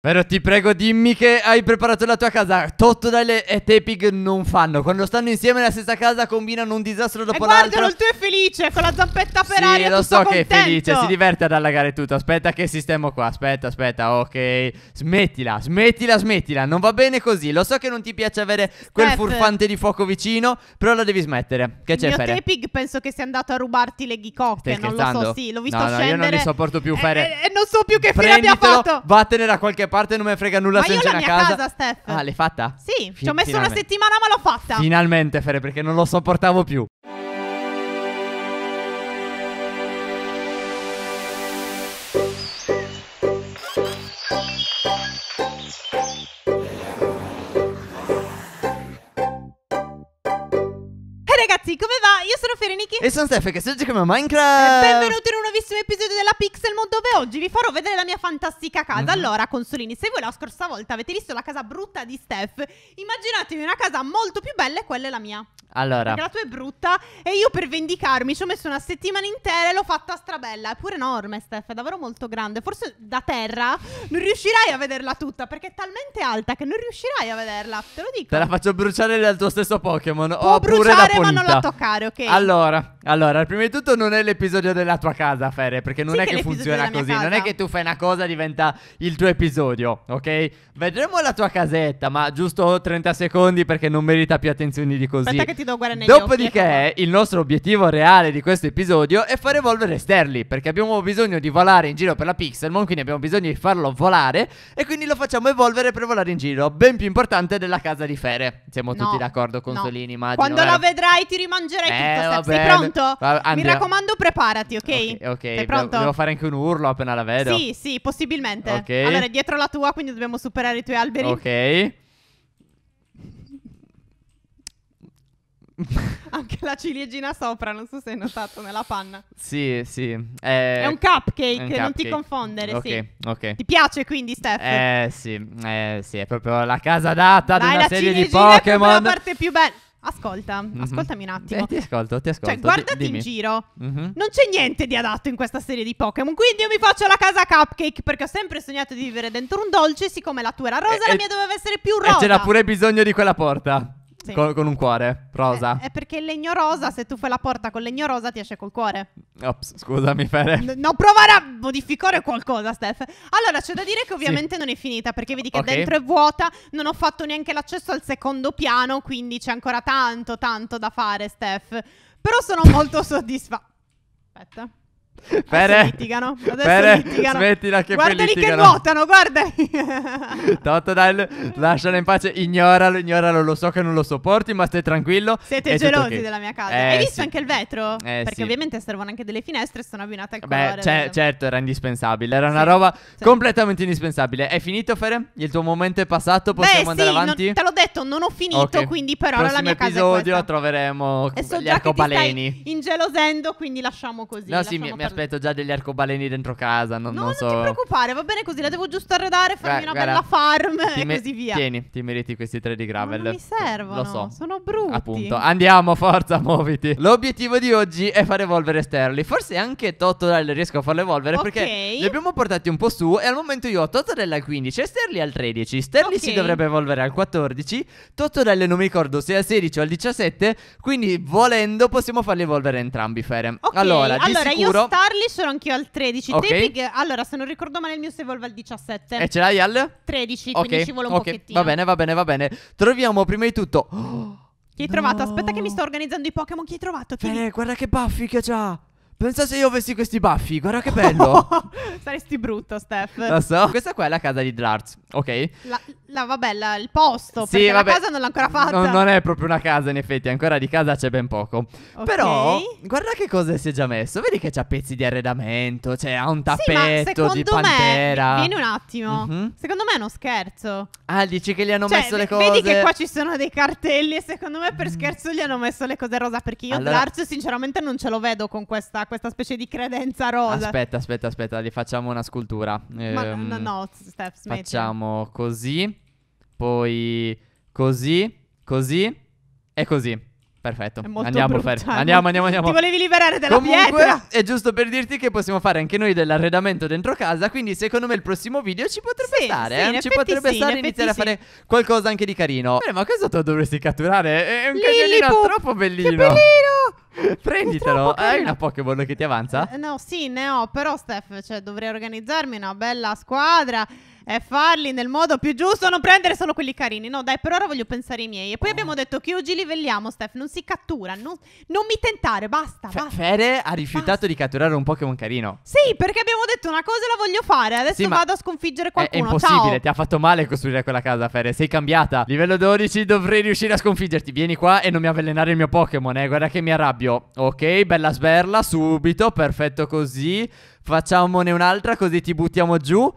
Vero, ti prego, dimmi che hai preparato la tua casa. Tottodile e Tepig non fanno. Quando stanno insieme nella stessa casa combinano un disastro dopo l'altro. Guardalo, il tuo è felice con la zampetta per sì, aria. Sì, lo so che è felice, si diverte ad allagare tutto. Aspetta che sistemo qua. Aspetta, aspetta, ok. Smettila, smettila, smettila. Non va bene così. Lo so che non ti piace avere quel Steph. furfante di fuoco vicino, però la devi smettere. Che c'è, Fere? Tepig penso che sia andato a rubarti le ghicocche. Stai non lo so, sì, l'ho visto no, no, scendere. io non li sopporto più, eh, Fere. E, eh, e, eh, non so più che Prenditelo, fine abbia fatto. Vattene da qualche a parte non me frega nulla se non c'è una casa. casa Steph. Ah, l'hai fatta? Sì, Fin- ci ho messo una settimana ma l'ho fatta. Finalmente, Fere, perché non lo sopportavo più. come va? Io sono Fereniki E sono Steph che sto giocando a Minecraft e Benvenuti in un nuovissimo episodio della Pixelmon Dove oggi vi farò vedere la mia fantastica casa mm -hmm. Allora, consolini, se voi la scorsa volta avete visto la casa brutta di Steph Immaginatevi una casa molto più bella e quella è la mia Allora Perché la tua è brutta E io per vendicarmi ci ho messo una settimana intera e l'ho fatta strabella È pure enorme Steph, è davvero molto grande Forse da terra non riuscirai a vederla tutta Perché è talmente alta che non riuscirai a vederla Te lo dico Te la faccio bruciare dal tuo stesso Pokémon Può Oppure bruciare ma non la tocca caro ok? Allora, allora, prima di tutto non è l'episodio della tua casa, Fere, perché non sì è che, che funziona così, non è che tu fai una cosa e diventa il tuo episodio, ok? Vedremo la tua casetta, ma giusto 30 secondi perché non merita più attenzioni di così. Aspetta che ti do guardare negli Dopodiché, occhi, ecco il nostro obiettivo reale di questo episodio è far evolvere Sterling, perché abbiamo bisogno di volare in giro per la Pixelmon, quindi abbiamo bisogno di farlo volare e quindi lo facciamo evolvere per volare in giro, ben più importante della casa di Fere. Siamo no, tutti d'accordo con no. Solini, immagino. Quando eh? la vedrai ti rimane piangerai eh, tutto, vabbè, Sei pronto? Vabbè, Mi raccomando, preparati, ok? Ok, okay. Sei pronto? Devo fare anche un urlo appena la vedo. Sì, sì, possibilmente. Ok. Allora, è dietro la tua, quindi dobbiamo superare i tuoi alberi. Ok. Anche la ciliegina sopra, non so se hai notato nella panna. Sì, sì. Eh, è un cupcake, un non ti confondere. Okay, sì. ok. Ti piace quindi, Steph? Eh sì, eh, sì, è proprio la casa data Dai, di una serie di Pokémon. È la parte più bella. Ascolta, mm-hmm. ascoltami un attimo. Eh, ti ascolto, ti ascolto. Cioè, guardati D- in giro. Mm-hmm. Non c'è niente di adatto in questa serie di Pokémon. Quindi io mi faccio la casa cupcake perché ho sempre sognato di vivere dentro un dolce. Siccome la tua era rosa, e, eh, la eh, mia doveva essere più eh, rosa. E c'era pure bisogno di quella porta. Sì. Con, con, un cuore rosa. È, eh, è, perché il legno rosa, se tu fai la porta con legno rosa, ti esce col cuore. Ops, scusami, Fede. No, provare a modificare qualcosa, Steph. Allora, c'è da dire che ovviamente sì. non è finita, perché vedi che okay. dentro è vuota, non ho fatto neanche l'accesso al secondo piano, quindi c'è ancora tanto, tanto da fare, Steph. Però sono molto soddisfatta. Aspetta. Pere, litigano. Pere, litigano. smettila che guardali poi litigano. che nuotano, guardali. Totodile, lascialo in pace, ignoralo, ignoralo, lo so che non lo sopporti, ma stai tranquillo. Siete gelosi che... della mia casa. Eh, Hai visto sì. anche il vetro? Eh, Perché sì. ovviamente servono anche delle finestre, sono abbinate al Beh, colore. Beh, certo, era indispensabile, era sì. una roba completamente indispensabile. È finito, Fere? Il tuo momento è passato, possiamo Beh, andare avanti? Non, te l'ho detto, non ho finito, okay. quindi però la mia casa è episodio troveremo so gli arcobaleni. Ingelosendo, quindi lasciamo così. No, lasciamo sì, mi, mi aspetto già degli arcobaleni dentro casa. Non, no, non, so. non ti preoccupare, va bene così. La devo giusto arredare, farmi Gra- una bella farm e me- così via. Tieni, ti meriti questi tre di gravel. Ma non mi servono. Lo so. Sono brutti. Appunto. Andiamo, forza, muoviti. L'obiettivo di oggi è far evolvere Sterling. Forse anche Totodile riesco a farlo evolvere okay. perché li abbiamo portati un po' su. E al momento io ho Totodile al 15 e Sterling al 13. Sterling okay. si dovrebbe evolvere al 14. Totodile non mi ricordo se al 16 o al 17. Quindi volendo possiamo farli evolvere entrambi, Fere. Okay. Allora, di allora, sta- Starly sono anch'io al 13. Ok. Tempi allora, se non ricordo male, il mio si evolve al 17. E eh, ce l'hai al? 13, quindi ci vuole un ok, pochettino. Va bene, va bene, va bene. Troviamo prima di tutto. Chi hai trovato? Aspetta che mi sto organizzando i Pokémon. Chi hai trovato? Chiedi. Bene, guarda che baffi che c'ha. Pensa se io avessi questi baffi, guarda che bello. Saresti brutto, Steph. Lo so. Questa qua è la casa di Drarts. Ok. La, la vabbè, la, il posto. Sì, perché vabbè, la casa non l'ha ancora fatta. No, non è proprio una casa, in effetti. Ancora di casa c'è ben poco. Okay. Però, guarda che cosa si è già messo. Vedi che c'ha pezzi di arredamento. Cioè, ha un tappeto sì, di pantera. Me, vieni un attimo. Mm-hmm. Secondo me è uno scherzo. Ah, dici che gli hanno cioè, messo le cose. Vedi che qua ci sono dei cartelli. E secondo me per mm. scherzo gli hanno messo le cose rosa. Perché io allora... l'arcio, sinceramente, non ce lo vedo con questa, questa, specie di credenza rosa. Aspetta, aspetta, aspetta. Gli facciamo una scultura. Ma no, ehm, no, no, Steph, smetti. Facciamo facciamo così, poi così, così e così. Perfetto. Andiamo, brutta, Fer. Andiamo, andiamo, andiamo. Ti volevi liberare dalla Comunque, pietra. È giusto per dirti che possiamo fare anche noi dell'arredamento dentro casa. Quindi, secondo me, il prossimo video ci potrebbe sì, stare. Sì, eh? Ci potrebbe sì, stare iniziare sì. a fare qualcosa anche di carino. Eh, ma cosa tu dovresti catturare. È un cagnolino troppo bellino. Che bellino! Prenditelo. Hai una Pokémon che ti avanza? Eh, no, sì, ne ho. Però, Steph, cioè, dovrei organizzarmi una bella squadra e farli nel modo più giusto, non prendere solo quelli carini. No, dai, per ora voglio pensare ai miei. E poi abbiamo detto che oggi livelliamo, Steph, non si cattura, non, non mi tentare, basta, Fe basta. Fede ha rifiutato basta. di catturare un Pokémon carino. Sì, perché abbiamo detto una cosa e la voglio fare, adesso sì, vado a sconfiggere qualcuno. È, è impossibile, Ciao. ti ha fatto male costruire quella casa, Fede, sei cambiata. Livello 12 dovrei riuscire a sconfiggerti. Vieni qua e non mi avvelenare il mio Pokémon, eh, guarda che mi arrabbio. Ok, bella sberla, subito, perfetto così. Facciamone un'altra così ti buttiamo giù.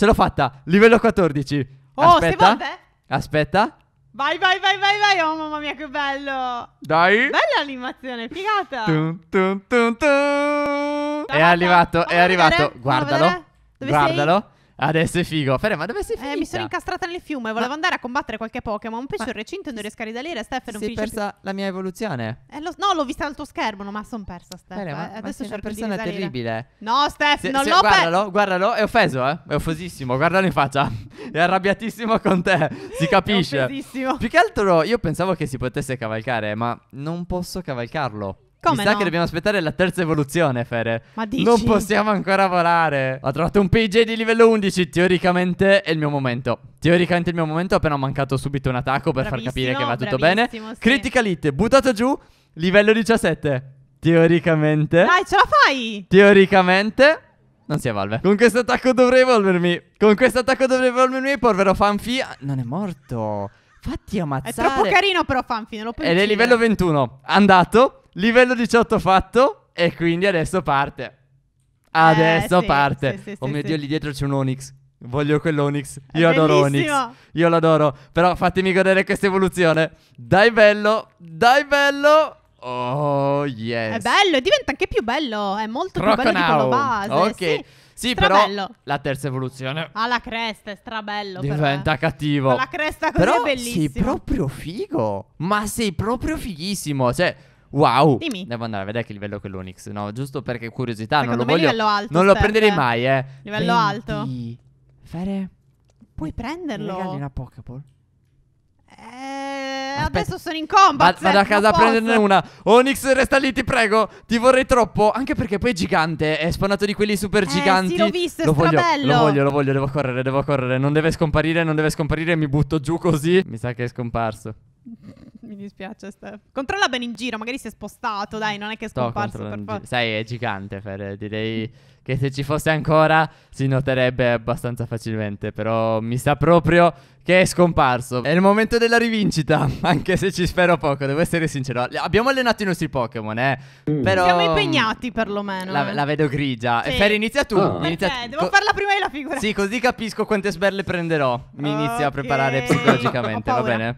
Ce l'ho fatta, livello 14. Oh, Aspetta. Volte... Aspetta. Vai, vai, vai, vai, vai. Oh, mamma mia, che bello. Dai. Bella l'animazione, figata. Tum, tum, tum, tum. È arrivato, è arrivato. Guardalo. Guardalo. Sei? Adesso è figo. Fede, ma dove sei finita? Eh, mi sono incastrata nel fiume. Volevo ma... andare a combattere qualche Pokémon. Un c'è il recinto e non riesco a risalire. Steph, non si è persa più. la mia evoluzione. Eh, lo... No, l'ho vista dal tuo schermo. No, ma sono persa, Steph. Fede, ma, eh, adesso c'è una persona terribile. No, Steph, non se, l'ho persa. Guardalo, per... guardalo. È offeso, eh. È offesissimo. Guardalo in faccia. è arrabbiatissimo con te. Si capisce. è offesissimo. Più che altro, io pensavo che si potesse cavalcare, ma non posso cavalcarlo. Come Mi sa che dobbiamo aspettare la terza evoluzione, Fere. Ma dici? Non possiamo ancora volare. Ho trovato un PJ di livello 11. Teoricamente è il mio momento. Teoricamente è il mio momento. Appena ho mancato subito un attacco per bravissimo, far capire che va tutto bene. Sì. Critical hit, buttato giù. Livello 17. Teoricamente. Dai, ce la fai! Teoricamente. Non si evolve. Con questo attacco dovrei evolvermi. Con questo attacco dovrei evolvermi. Povero Fanfi. Ah, non è morto. Fatti ammazzare. È troppo carino però Fanfi, non lo puoi Ed è livello 21. Andato. Livello 18 fatto. E quindi adesso parte. Adesso eh, sì, parte. Sì, sì, oh mio dio, lì dietro c'è un Onyx. Voglio quell'Onyx. Io adoro Onyx. Io l'adoro. Però fatemi godere questa evoluzione. Dai bello. Dai bello. Oh yes. È bello, diventa anche più bello. È molto Croconaw. più bello di quello base. Ok. Sì, strabello. però la terza evoluzione. Ha la cresta, è strabello. Diventa eh. cattivo. Ha la cresta così però è bellissimo. Sei proprio figo. Ma sei proprio fighissimo. Cioè, Wow! Dimmi. Devo andare a vedere che livello è quell'Onix. No, giusto perché curiosità, Secondo non lo voglio. Alto, non lo Steph. prenderei mai, eh. Livello Prendi. alto. Fere. Puoi prenderlo. Regali una Pokéball. Eh, adesso sono in combat. Va, vado eh, a casa a prenderne una. Onix, resta lì, ti prego. Ti vorrei troppo. Anche perché poi è gigante. È spawnato di quelli super giganti. Eh, sì, l'ho visto, lo voglio, bello. lo voglio, lo voglio. Devo correre, devo correre. Non deve scomparire, non deve scomparire. Mi butto giù così. Mi sa che è scomparso. Mi dispiace, Steph. Controlla bene in giro, magari si è spostato, dai, non è che è scomparso per forza. Sai, è gigante, Fer, direi che se ci fosse ancora si noterebbe abbastanza facilmente, però mi sa proprio che è scomparso. È il momento della rivincita, anche se ci spero poco, devo essere sincero. Abbiamo allenato i nostri Pokémon, eh. Mm. Però... Siamo impegnati perlomeno. La, eh. la vedo grigia. Sì. Fer, inizia tu. Oh. Inizia... Perché? Devo Co- farla prima della figura. Sì, così capisco quante sberle prenderò. Mi okay. inizio a preparare psicologicamente, va bene?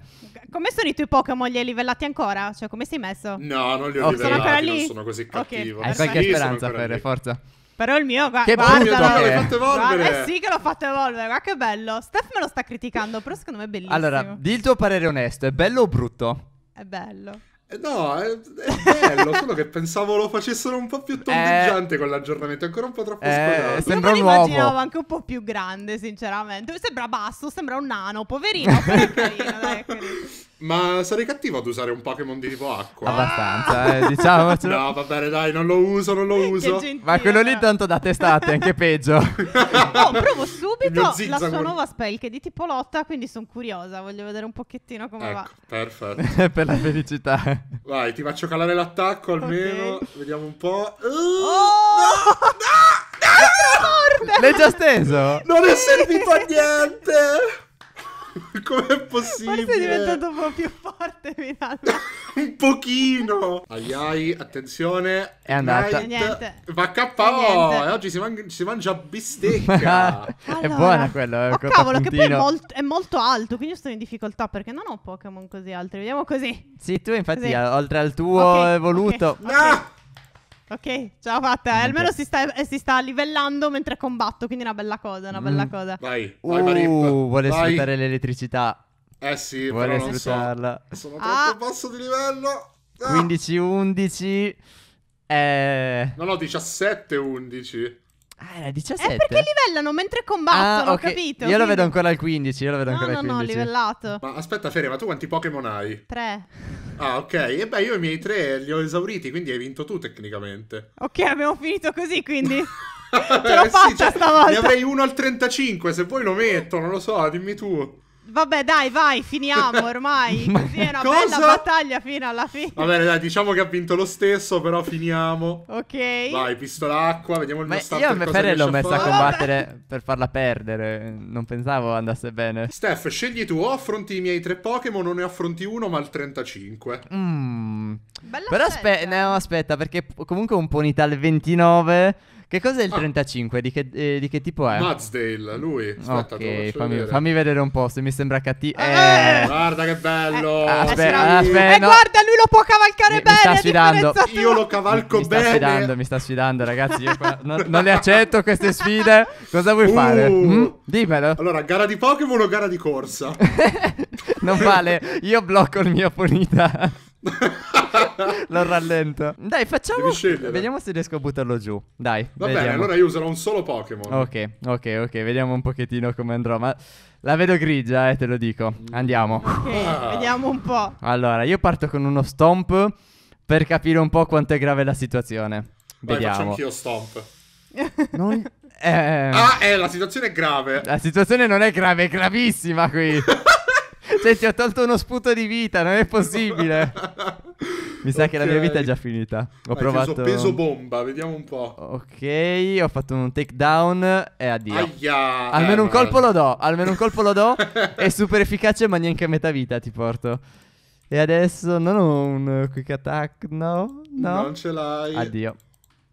Come sono i tuoi Pokémon? Li hai livellati ancora? Cioè, come sei messo? No, non li ho oh, livellati, sono lì. non sono così cattivo. Okay, Hai qualche sì, speranza, Fere, forza. Però il mio, gu- che guarda, guarda l'hai fatto evolvere. Guarda, eh sì che l'ho fatto evolvere, guarda che bello. Steph me lo sta criticando, però secondo me è bellissimo. Allora, di il tuo parere onesto, è bello o brutto? È bello. Eh, no, è, è bello, solo che pensavo lo facessero un po' più tondeggiante eh, con l'aggiornamento, è ancora un po' troppo eh, scodato. Sembra Io me l'immaginavo anche un po' più grande, sinceramente. Sembra basso, sembra un nano, poverino, però è carino, dai, è carino. Ma sarei cattivo ad usare un Pokémon di tipo acqua. Abbastanza, ah. eh, diciamo. Cioè... No, va bene, dai, non lo uso, non lo uso. Ma quello lì tanto da testate, anche peggio. oh, provo subito la sua nuova spell che è di tipo lotta, quindi sono curiosa, voglio vedere un pochettino come ecco, va. Perfetto. per la felicità. Vai, ti faccio calare l'attacco almeno, okay. vediamo un po'. Uh, oh! No! No! no! L'hai già steso? Non è servito a niente! Com'è possibile? Forse è diventato un po' più forte Miranda. un pochino. Ai ai, attenzione. È andata. Night. Niente. Va KO. E oggi si, man- si mangia bistecca. allora, è buona quella. Eh, oh, cavolo, puntino. che poi è, mol- è, molto alto, quindi io sto in difficoltà perché non ho Pokémon così altri. Vediamo così. Sì, tu infatti, così. oltre al tuo okay, evoluto. Ah! Okay, okay. No! Ok, ce l'ho fatta. Okay. Almeno si sta, eh, si sta, livellando mentre combatto, quindi è una bella cosa, una bella mm. cosa. Vai, vai, uh, Marip. vuole vai. sfruttare l'elettricità. Eh sì, vuole però sfruttarla. So. Sono ah. troppo basso di livello. Ah. 15-11. Eh... No, no, 17-11. Ah, era 17. È eh, perché livellano mentre combattono, ah, okay. capito? Io quindi... lo vedo ancora al 15, io lo vedo no, ancora no, al 15. No, no, livellato. Ma aspetta, Fere, ma tu quanti Pokémon hai? Tre. Ah, ok. E beh, io i miei tre li ho esauriti, quindi hai vinto tu tecnicamente. Ok, abbiamo finito così, quindi... Ce eh, l'ho eh, fatta sì, cioè, stavolta. Ne avrei uno al 35, se vuoi lo metto, non lo so, dimmi tu. Vabbè, dai, vai, finiamo ormai. Così è una Cosa? bella battaglia fino alla fine. Va bene, dai, diciamo che ha vinto lo stesso, però finiamo. Ok. Vai, pistola acqua, vediamo il Ma mio stato. Io Mefere l'ho messa a combattere Vabbè. per farla perdere. Non pensavo andasse bene. Steph, scegli tu, o affronti i miei tre Pokémon, non ne affronti uno, ma il 35. Mmm. Però aspetta, no, aspetta, perché comunque un Ponyta al 29 che cos'è il ah. 35? Di che, eh, di che, tipo è? Mazdale, lui. Aspetta, ok, fammi vedere. fammi, vedere. un po'. Se mi sembra cattivo. Ah, eh. eh. Guarda che bello. Eh, aspetta, aspetta. Eh, guarda, lui lo può cavalcare mi, bene. Mi sta sfidando. Io lo cavalco mi, mi bene. Mi sta sfidando, mi sta sfidando, ragazzi. Io qua, no, non le accetto queste sfide. Cosa vuoi uh. fare? Mm? Dimmelo. Allora, gara di Pokémon o gara di corsa? non vale. Io blocco il mio Ponita. Lo rallento. Dai, facciamo. Vediamo se riesco a buttarlo giù. Dai. Va vediamo. bene, allora io userò un solo Pokémon. Ok, ok, ok. Vediamo un pochettino come andrò. Ma la vedo grigia, eh, te lo dico. Andiamo. Okay, ah. vediamo un po'. Allora, io parto con uno stomp per capire un po' quanto è grave la situazione. Vai, vediamo. Faccio anch'io stomp. Non... Eh. eh... Ah, eh, la situazione è grave. La situazione non è grave, è gravissima qui. cioè, ti ho tolto uno sputo di vita, non è possibile. Mi sa okay. che la mia vita è già finita. Ho Hai provato. Ho peso bomba, vediamo un po'. Ok, ho fatto un takedown e addio. Aia, almeno eh, un colpo lo do, almeno un colpo lo do. è super efficace, ma neanche a metà vita ti porto. E adesso non ho un quick attack, no? No. Non ce l'hai. Addio.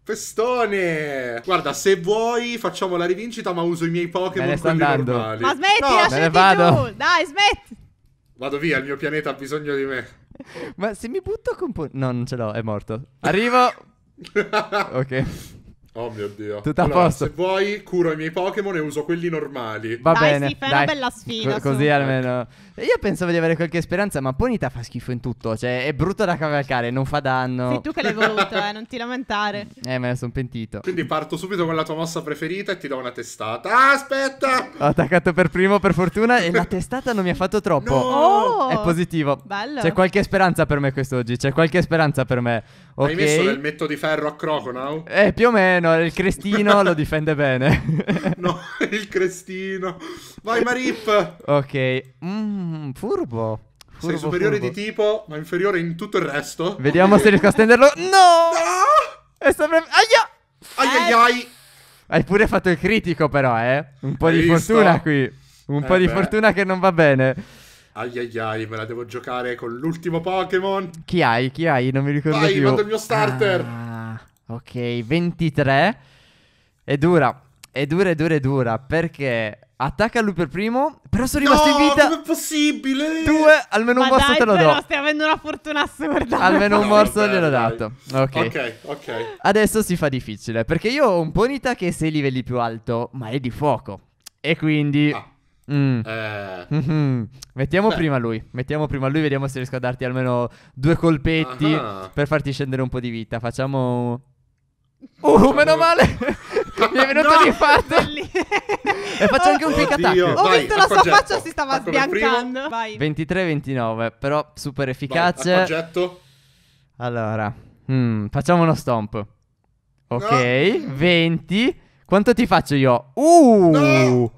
Festone! Guarda, se vuoi facciamo la rivincita, ma uso i miei Pokémon me ne sto andando. Normali. Ma smetti, no. lasciati me ne vado. Giù. Dai, smetti! Vado via, il mio pianeta ha bisogno di me. Ma se mi butto a comporre... No, non ce l'ho, è morto. Arrivo. ok. Oh mio dio. Tutto allora, a posto. Se vuoi, curo i miei Pokémon e uso quelli normali. Va dai, bene. Sì, fai dai. una bella sfida. Co- così almeno. Io pensavo di avere qualche speranza, ma Ponita fa schifo in tutto. Cioè, è brutto da cavalcare, non fa danno. Sei tu che l'hai voluto, eh, non ti lamentare. Eh, me ne sono pentito. Quindi parto subito con la tua mossa preferita e ti do una testata. Ah, aspetta! Ho attaccato per primo, per fortuna, e la testata non mi ha fatto troppo. No! Oh! È positivo. Bello. C'è qualche speranza per me quest'oggi. C'è qualche speranza per me. Okay. Hai messo l'elmetto di ferro a Croconaw? Eh, più o meno, il crestino lo difende bene. no, il crestino. Vai Marip! Ok, mm, furbo. furbo. Sei superiore furbo. di tipo, ma inferiore in tutto il resto. Vediamo okay. se riesco a stenderlo. No! no! È sempre... Aia! Aiaiai! Hai pure fatto il critico però, eh. Un po' Hai di visto? fortuna qui. Un eh po' di fortuna che non va bene. Ai ai ai, me la devo giocare con l'ultimo Pokémon. Chi hai? Chi hai? Non mi ricordo Vai, più. Vai, vado il mio starter. Ah, ok, 23. È dura. È dura, è dura, è dura. Perché attacca lui per primo, però sono rimasto no, in vita. come è possibile? Due, almeno Ma un morso dai, te lo do. stai avendo una fortuna assurda. Almeno no, un morso vabbè, gliel'ho dato. Okay. ok, ok. Adesso si fa difficile. Perché io ho un Bonita che è 6 livelli più alto, ma è di fuoco. E quindi. Ah. Mm. Eh. Mm-hmm. Mettiamo Beh. prima lui, mettiamo prima lui, vediamo se riesco a darti almeno due colpetti Aha. per farti scendere un po' di vita. Facciamo... Uh, meno male! Mi è venuto no! di fatto e faccio anche un pick attack. Ho vai, visto la sua getto. faccia, si stava Faccolo sbiancando. 23-29, però super efficace. Vai, acquaggetto. allora, mm, facciamo uno stomp. Ok, no. 20. Quanto ti faccio io? Uh! No!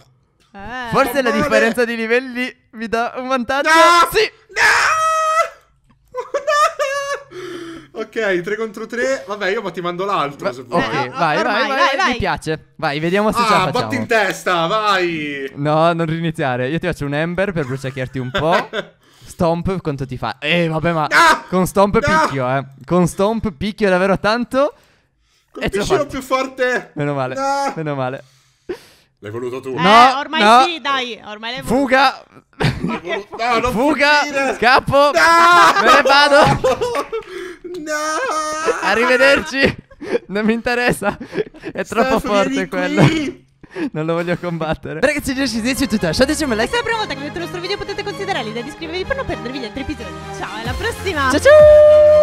Eh. Forse la differenza di livelli mi dà un vantaggio. No! Sì! No! Ok, 3 contro 3. Vabbè, io ma ti mando l'altro Va se vuoi. Ok, eh, vai, vai, vai, vai, vai. Mi piace. Vai, vediamo se ah, ce la ah, facciamo. botti in testa, vai! No, non riniziare. Io ti faccio un Ember per bruciacchiarti un po'. Stomp quanto ti fa? Eh, vabbè, ma no! con Stomp no! picchio, eh. Con Stomp picchio davvero tanto. Colpiscilo più forte! Meno male, no! meno male. L'hai voluto tu? Eh, no, ormai no. sì, dai, ormai l'hai voluto. Fuga! no, non Fuga! Scappo! No! Me ne vado! No! Arrivederci! Non mi interessa, è troppo Steph, forte quello. Qui. Non lo voglio combattere. Ragazzi, già ci siete tutti. Lasciateci un like. Sempre una volta che vedete il nostro video potete considerare l'idea di iscrivervi per non perdervi gli altri episodi. Ciao, alla prossima. Ciao ciao.